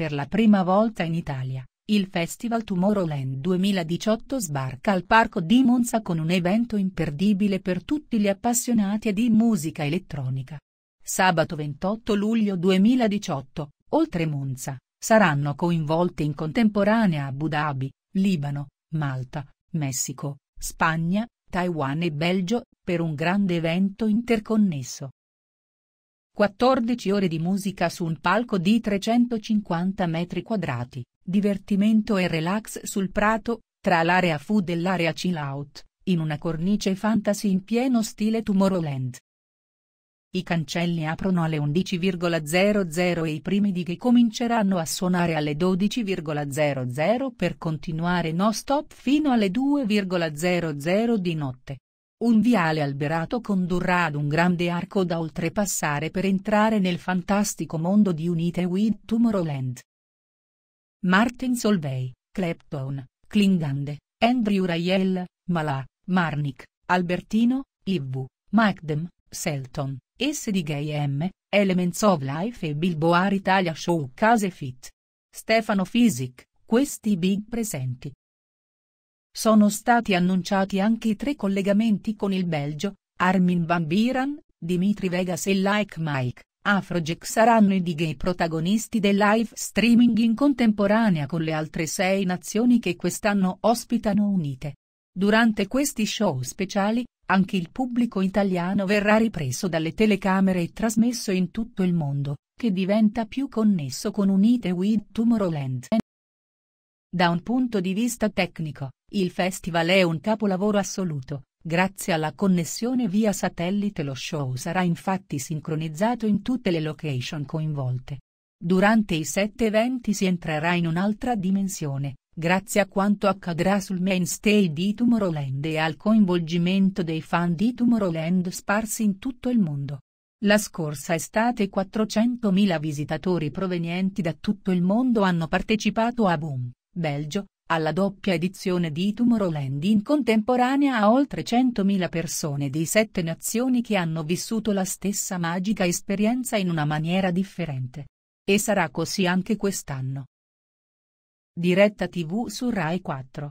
Per la prima volta in Italia, il Festival Tomorrowland 2018 sbarca al Parco di Monza con un evento imperdibile per tutti gli appassionati di musica elettronica. Sabato 28 luglio 2018, oltre Monza, saranno coinvolte in contemporanea Abu Dhabi, Libano, Malta, Messico, Spagna, Taiwan e Belgio, per un grande evento interconnesso, 14 ore di musica su un palco di 350 metri quadrati, divertimento e relax sul prato, tra l'area fu dell'area chill out, in una cornice fantasy in pieno stile Tomorrowland. I cancelli aprono alle 11.00 e i primi di cominceranno a suonare alle 12.00 per continuare no stop fino alle 2.00 di notte. Un viale alberato condurrà ad un grande arco da oltrepassare per entrare nel fantastico mondo di Unite with Tomorrowland. Martin Solvay, Clapton, Klingande, Andrew Rayel, Malà, Marnik, Albertino, Ivu, Magdem, Selton, SD Gay M., Elements of Life e Bilboar Italia Show Case Fit. Stefano Fisic, questi big presenti, sono stati annunciati anche tre collegamenti con il Belgio, Armin Van Biran, Dimitri Vegas e Like Mike. Afrojack saranno i DJ protagonisti del live streaming in contemporanea con le altre sei nazioni che quest'anno ospitano unite. Durante questi show speciali, anche il pubblico italiano verrà ripreso dalle telecamere e trasmesso in tutto il mondo, che diventa più connesso con Unite with Tomorrowland. Da un punto di vista tecnico, il festival è un capolavoro assoluto, grazie alla connessione via satellite lo show sarà infatti sincronizzato in tutte le location coinvolte. Durante i sette eventi si entrerà in un'altra dimensione, grazie a quanto accadrà sul main stage di Tomorrowland e al coinvolgimento dei fan di Tomorrowland sparsi in tutto il mondo. La scorsa estate 400.000 visitatori provenienti da tutto il mondo hanno partecipato a Boom, Belgio, alla doppia edizione di Tomorrowland in contemporanea a oltre 100.000 persone di sette nazioni che hanno vissuto la stessa magica esperienza in una maniera differente. E sarà così anche quest'anno. Diretta TV su Rai 4.